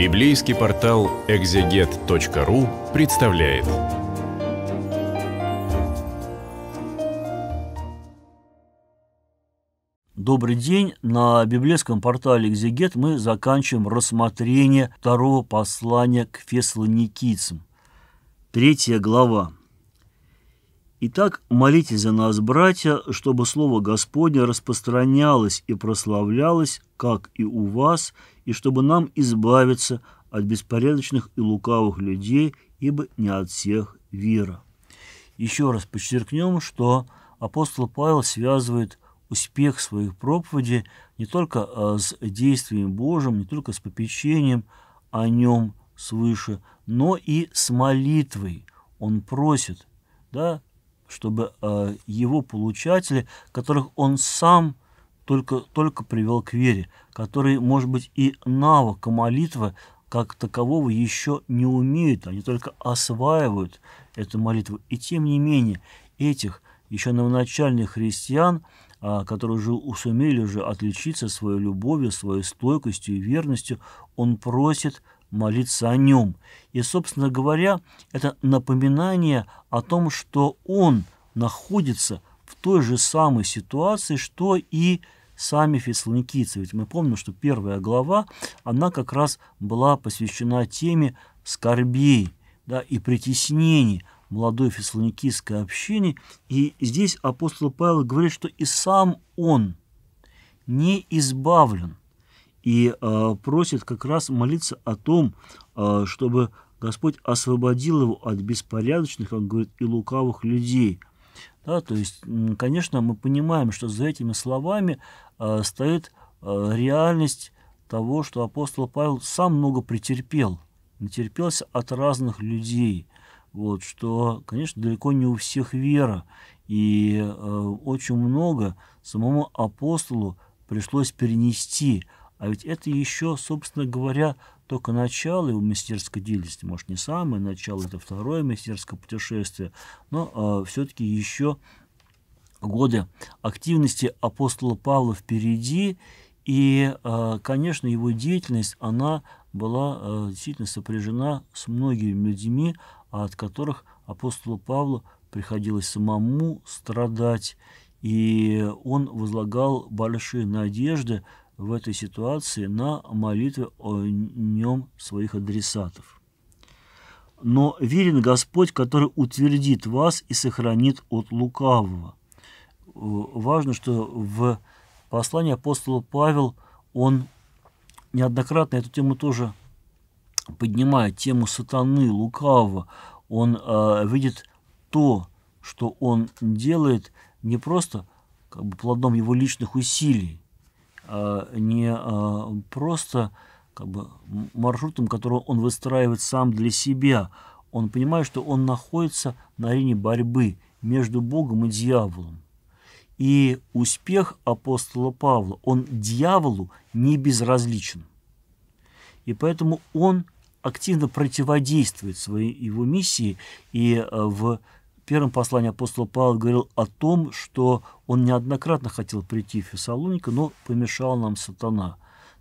Библейский портал экзегет.ру представляет. Добрый день. На библейском портале «Экзегет» мы заканчиваем рассмотрение второго послания к фессалоникийцам. Третья глава. Итак, молитесь за нас, братья, чтобы Слово Господне распространялось и прославлялось, как и у вас, и чтобы нам избавиться от беспорядочных и лукавых людей, ибо не от всех вера. Еще раз подчеркнем, что апостол Павел связывает успех своих проповедей не только а, с действием Божьим, не только с попечением о нем свыше, но и с молитвой. Он просит, да, чтобы а, его получатели, которых он сам – только, только привел к вере, которые, может быть, и навыка молитвы как такового еще не умеют, они только осваивают эту молитву. И тем не менее, этих еще новоначальных христиан, а, которые уже сумели уже отличиться своей любовью, своей стойкостью и верностью, он просит молиться о нем. И, собственно говоря, это напоминание о том, что он находится в той же самой ситуации, что и сами фессалоникийцы. Ведь мы помним, что первая глава, она как раз была посвящена теме скорбей да, и притеснений молодой фессалоникийской общины. И здесь апостол Павел говорит, что и сам он не избавлен и э, просит как раз молиться о том, э, чтобы Господь освободил его от беспорядочных, он говорит, и лукавых людей – да, то есть, конечно, мы понимаем, что за этими словами э, стоит э, реальность того, что апостол Павел сам много претерпел, натерпелся от разных людей. Вот, что, конечно, далеко не у всех вера, и э, очень много самому апостолу пришлось перенести а ведь это еще, собственно говоря, только начало его мастерской деятельности. Может, не самое начало, это второе мистерское путешествие, но э, а, все-таки еще годы активности апостола Павла впереди. И, э, конечно, его деятельность, она была э, действительно сопряжена с многими людьми, от которых апостолу Павлу приходилось самому страдать. И он возлагал большие надежды в этой ситуации на молитвы о нем своих адресатов. Но верен Господь, который утвердит вас и сохранит от лукавого. Важно, что в послании апостола Павел он неоднократно эту тему тоже поднимает, тему сатаны, лукавого. Он э, видит то, что он делает, не просто как бы, плодом его личных усилий, а, не а, просто как бы, маршрутом, который он выстраивает сам для себя. Он понимает, что он находится на арене борьбы между Богом и дьяволом. И успех апостола Павла, он дьяволу не безразличен. И поэтому он активно противодействует своей его миссии и а, в первом послании апостол Павел говорил о том, что он неоднократно хотел прийти в Фессалоника, но помешал нам сатана.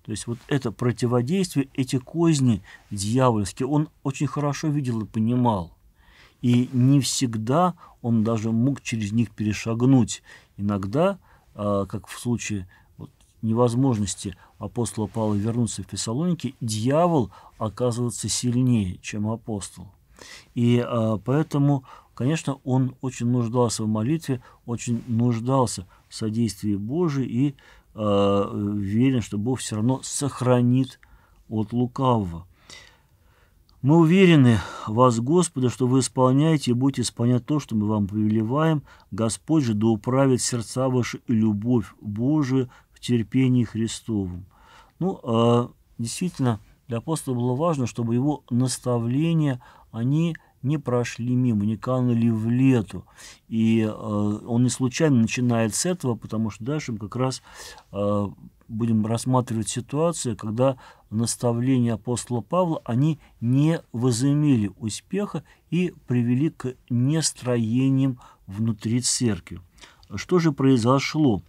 То есть вот это противодействие, эти козни дьявольские, он очень хорошо видел и понимал. И не всегда он даже мог через них перешагнуть. Иногда, а, как в случае невозможности апостола Павла вернуться в Фессалоники, дьявол оказывается сильнее, чем апостол. И а, поэтому Конечно, он очень нуждался в молитве, очень нуждался в содействии Божьей и э, верен, что Бог все равно сохранит от лукавого. Мы уверены в вас, Господа, что вы исполняете и будете исполнять то, что мы вам повелеваем. Господь же да управит сердца ваши и любовь Божию в терпении Христовом. Ну, э, действительно, для апостола было важно, чтобы его наставления, они – не прошли мимо, не канули в лету. И э, он не случайно начинает с этого, потому что дальше мы как раз э, будем рассматривать ситуацию, когда наставления апостола Павла, они не возымели успеха и привели к нестроениям внутри церкви. Что же произошло?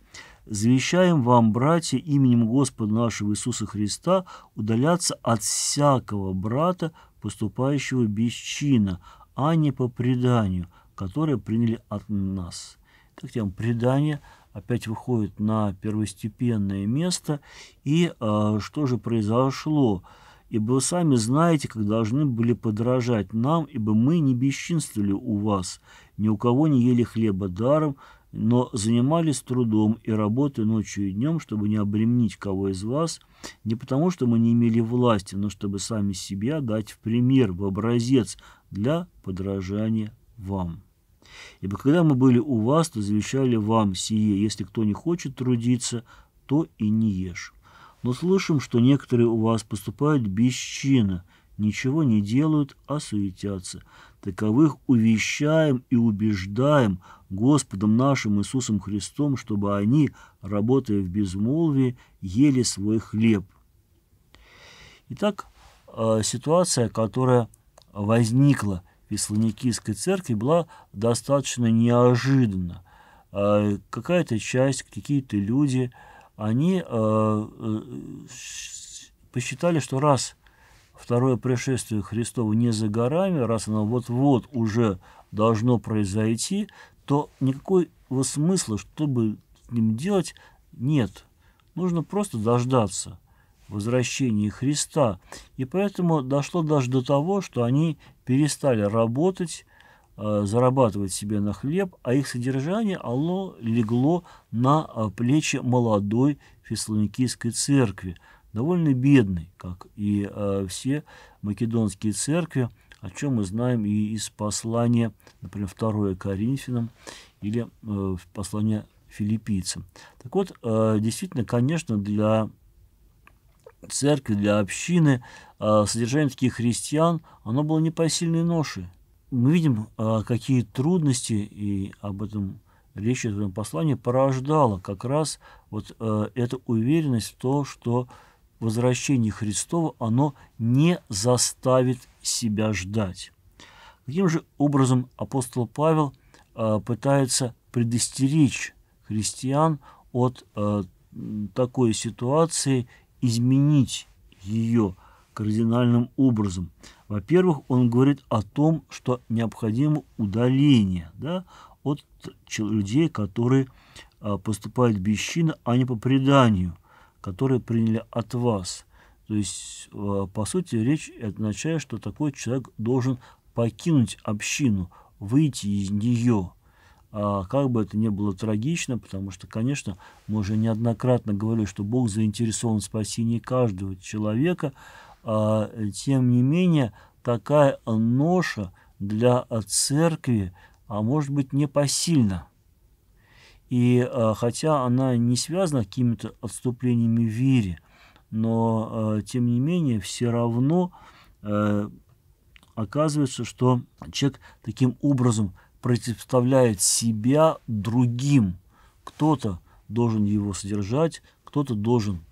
завещаем вам, братья, именем Господа нашего Иисуса Христа, удаляться от всякого брата, поступающего без чина, а не по преданию, которое приняли от нас. Так тем предание опять выходит на первостепенное место. И э, что же произошло? Ибо вы сами знаете, как должны были подражать нам, ибо мы не бесчинствовали у вас, ни у кого не ели хлеба даром, но занимались трудом и работой ночью и днем, чтобы не обременить кого из вас, не потому что мы не имели власти, но чтобы сами себя дать в пример, в образец для подражания вам. Ибо когда мы были у вас, то завещали вам сие, если кто не хочет трудиться, то и не ешь. Но слышим, что некоторые у вас поступают без ничего не делают, а суетятся. Таковых увещаем и убеждаем Господом нашим Иисусом Христом, чтобы они, работая в безмолвии, ели свой хлеб. Итак, э, ситуация, которая возникла в Исланикийской церкви, была достаточно неожиданна. Э, какая-то часть, какие-то люди, они э, посчитали, что раз – второе пришествие Христова не за горами, раз оно вот-вот уже должно произойти, то никакого смысла, чтобы с ним делать, нет. Нужно просто дождаться возвращения Христа. И поэтому дошло даже до того, что они перестали работать, э, зарабатывать себе на хлеб, а их содержание, оно легло на э, плечи молодой фессалоникийской церкви – довольно бедный, как и э, все македонские церкви, о чем мы знаем и из послания, например, второе Коринфянам или э, послания филиппийцам. Так вот, э, действительно, конечно, для церкви, для общины э, содержание таких христиан, оно было не непосильной ношей. Мы видим, э, какие трудности, и об этом речь в этом послании порождала как раз вот э, эта уверенность в том, что возвращение Христова оно не заставит себя ждать. Каким же образом апостол Павел а, пытается предостеречь христиан от а, такой ситуации, изменить ее кардинальным образом? Во-первых, он говорит о том, что необходимо удаление да, от людей, которые э, поступают без а не по преданию которые приняли от вас. То есть, э, по сути, речь означает, что такой человек должен покинуть общину, выйти из нее. А как бы это ни было трагично, потому что, конечно, мы уже неоднократно говорили, что Бог заинтересован в спасении каждого человека, а, тем не менее, такая ноша для церкви, а может быть, непосильна. И э, хотя она не связана какими-то отступлениями в вере, но э, тем не менее все равно э, оказывается, что человек таким образом противоставляет себя другим. Кто-то должен его содержать, кто-то должен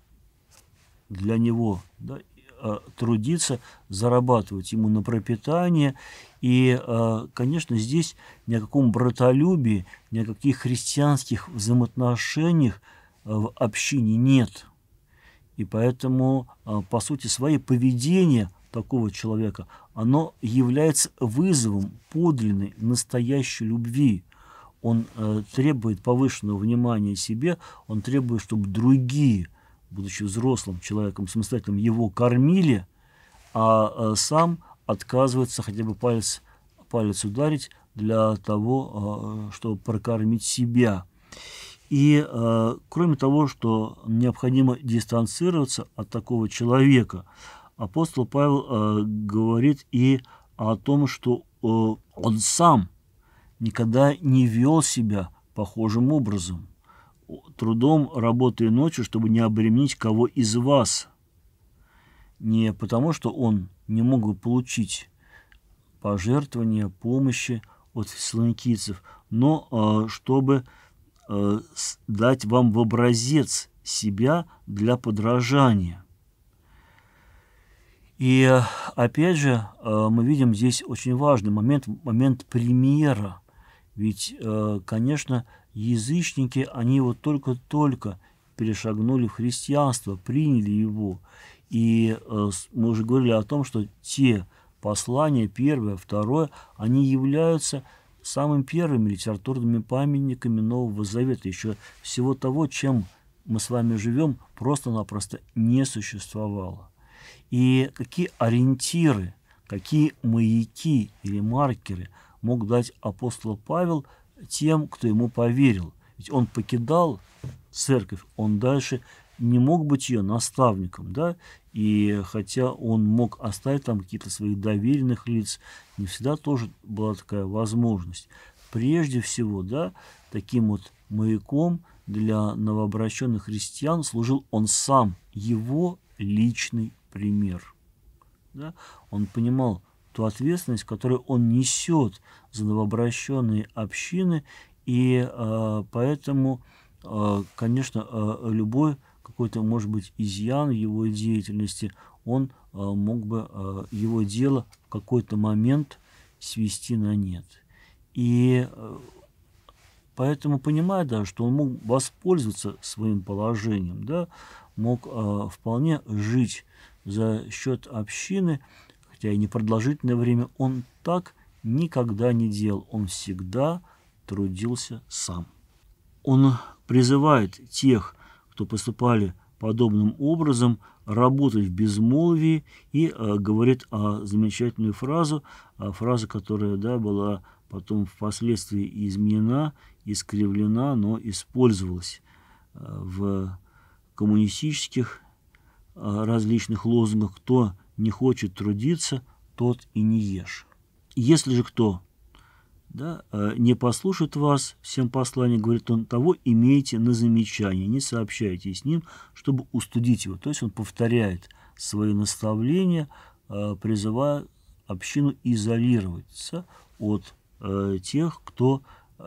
для него да, Э, трудиться, зарабатывать ему на пропитание. И, э, конечно, здесь ни о каком братолюбии, ни о каких христианских взаимоотношениях э, в общине нет. И поэтому, по сути, свое поведение такого человека, оно является вызовом подлинной, настоящей любви. Он требует повышенного внимания себе, он требует, чтобы другие – будучи взрослым человеком, самостоятельным, его кормили, а э, сам отказывается хотя бы палец, палец ударить для того, э, чтобы прокормить себя. И э, кроме того, что необходимо дистанцироваться от такого человека, апостол Павел говорит и о том, что он сам никогда не вел себя похожим образом трудом, работая ночью, чтобы не обременить кого из вас. Не потому, что он не мог бы получить пожертвования, помощи от фессалоникийцев, но а, чтобы а, дать вам в образец себя для подражания. И а, опять же, мы видим здесь очень важный момент, момент примера. Ведь, конечно, Язычники, они вот только-только перешагнули в христианство, приняли его. И э, мы уже говорили о том, что те послания, первое, второе, они являются самыми первыми литературными памятниками Нового Завета, еще всего того, чем мы с вами живем, просто-напросто не существовало. И какие ориентиры, какие маяки или маркеры мог дать апостол Павел тем, кто ему поверил. Ведь он покидал церковь, он дальше не мог быть ее наставником, да, и хотя он мог оставить там какие-то своих доверенных лиц, не всегда тоже была такая возможность. Прежде всего, да, таким вот маяком для новообращенных христиан служил он сам, его личный пример. Да? Он понимал, ту ответственность, которую он несет за новообращенные общины, и э, поэтому, э, конечно, э, любой какой-то, может быть, изъян его деятельности, он э, мог бы э, его дело в какой-то момент свести на нет. И э, поэтому, понимая, даже, что он мог воспользоваться своим положением, да, мог э, вполне жить за счет общины, хотя и не продолжительное время, он так никогда не делал. Он всегда трудился сам. Он призывает тех, кто поступали подобным образом, работать в безмолвии и э, говорит о а, замечательную фразу, э, фраза, которая да, была потом впоследствии изменена, искривлена, но использовалась э, в коммунистических э, различных лозунгах. Кто не хочет трудиться, тот и не ешь. Если же кто да, э, не послушает вас, всем послание, говорит он, того имейте на замечание, не сообщайте с ним, чтобы устудить его. То есть он повторяет свои наставления, э, призывая общину изолироваться от э, тех, кто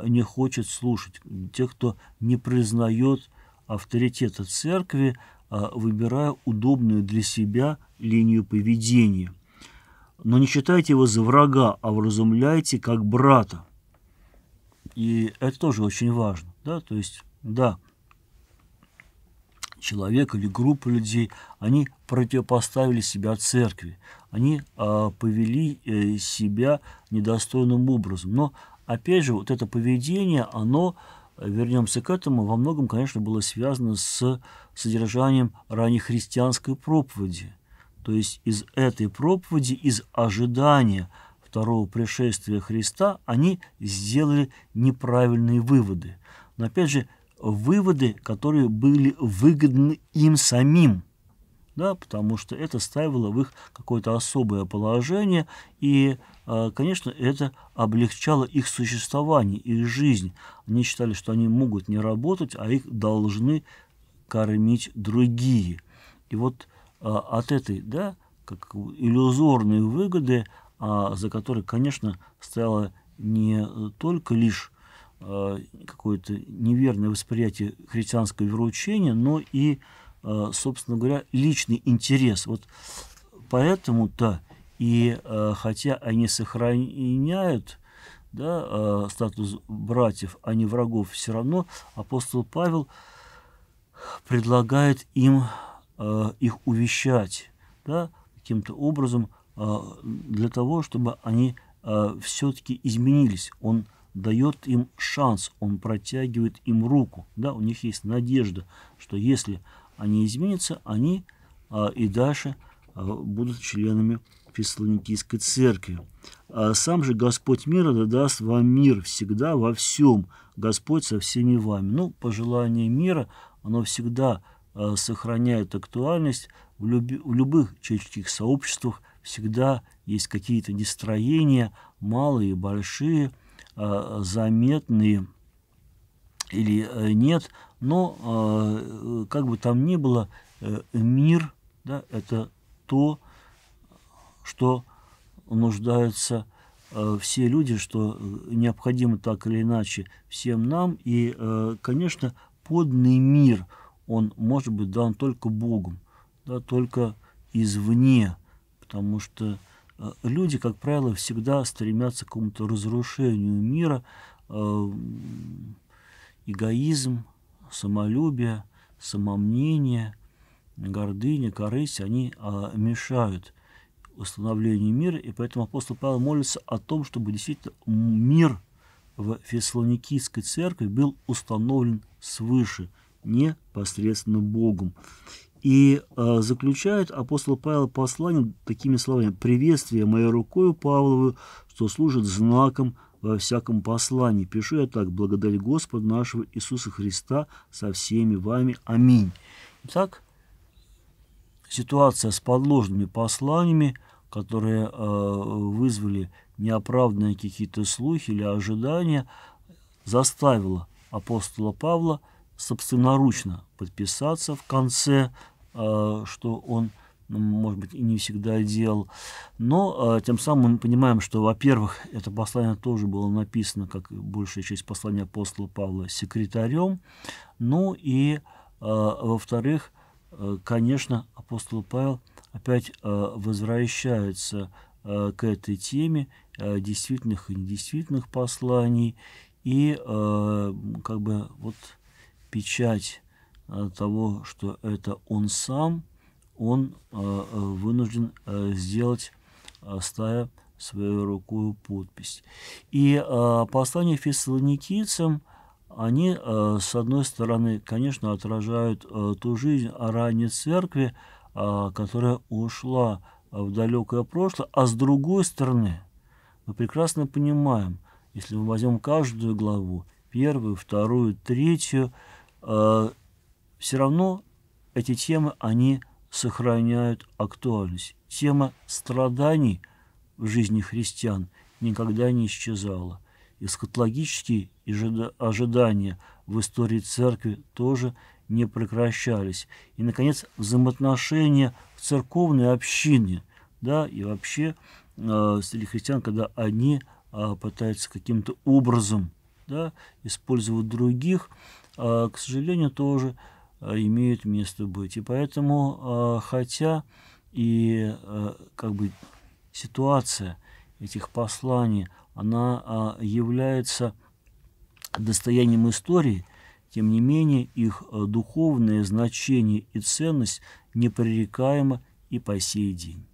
не хочет слушать, тех, кто не признает авторитета церкви, Э, выбирая удобную для себя линию поведения. Но не считайте его за врага, а вразумляйте как брата. И это тоже очень важно. Да? То есть, да, человек или группа людей, они противопоставили себя церкви, они э, повели э, себя недостойным образом. Но, опять же, вот это поведение, оно вернемся к этому, во многом, конечно, было связано с содержанием раннехристианской проповеди. То есть из этой проповеди, из ожидания второго пришествия Христа, они сделали неправильные выводы. Но опять же, выводы, которые были выгодны им самим – да, потому что это ставило в их какое-то особое положение, и, а, конечно, это облегчало их существование, их жизнь. Они считали, что они могут не работать, а их должны кормить другие. И вот а, от этой, да, как иллюзорной выгоды, а, за которой, конечно, стояло не только лишь какое-то неверное восприятие христианского вероучения, но и э, Э, собственно говоря, личный интерес. Вот поэтому-то и э, хотя они сохраняют да, э, статус братьев, а не врагов, все равно апостол Павел предлагает им их увещать да, каким-то образом для того, чтобы они все-таки изменились. Он дает им шанс, он протягивает им руку. Да, у них есть надежда, что если они изменятся, они а, и дальше а, будут членами Фессалоникийской церкви. А сам же Господь мира да даст вам мир всегда, во всем. Господь со всеми вами. Ну, пожелание мира, оно всегда а, сохраняет актуальность в, люби, в любых человеческих сообществах, всегда есть какие-то нестроения, малые, большие, а, заметные, или э, нет, но э, как бы там ни было, э, мир да, – это то, что нуждаются все люди, что необходимо так или иначе всем нам. И, конечно, подный мир, он может быть дан только Богом, да, только извне, потому что люди, как правило, всегда стремятся к какому-то разрушению мира, эгоизм, самолюбие, самомнение, гордыня, корысть, они а, мешают установлению мира, и поэтому апостол Павел молится о том, чтобы действительно мир в Фессалоникийской церкви был установлен свыше, непосредственно Богом. И э, заключает апостол Павел послание такими словами «Приветствие моей рукою Павлову, что служит знаком во всяком послании. Пишу я так, благодаря Господа нашего Иисуса Христа со всеми вами. Аминь. Итак, ситуация с подложными посланиями, которые э, вызвали неоправданные какие-то слухи или ожидания, заставила апостола Павла собственноручно подписаться в конце, э, что он ну, может быть, и не всегда делал. Но э, тем самым мы понимаем, что, во-первых, это послание тоже было написано, как большая часть послания апостола Павла, секретарем. Ну и, э, во-вторых, э, конечно, апостол Павел опять э, возвращается э, к этой теме э, действительных и недействительных посланий. И э, как бы вот печать э, того, что это он сам – он э, э, вынужден э, сделать, ставя свою рукою подпись. И послание фессалоникийцам, они, с одной стороны, конечно, отражают ту жизнь ранней церкви, которая ушла в далекое прошлое, а с другой стороны, мы прекрасно понимаем, если мы возьмем каждую главу, первую, вторую, третью, э, все равно эти темы, они сохраняют актуальность. Тема страданий в жизни христиан никогда не исчезала. Эскатологические ожидания в истории церкви тоже не прекращались. И, наконец, взаимоотношения в церковной общине, да, и вообще э, среди христиан, когда они э, пытаются каким-то образом да, использовать других, э, к сожалению, тоже Э, имеют место быть. И поэтому, э, хотя и э, как бы ситуация этих посланий, она является достоянием истории, тем не менее их духовное значение и ценность непререкаемо и по сей день.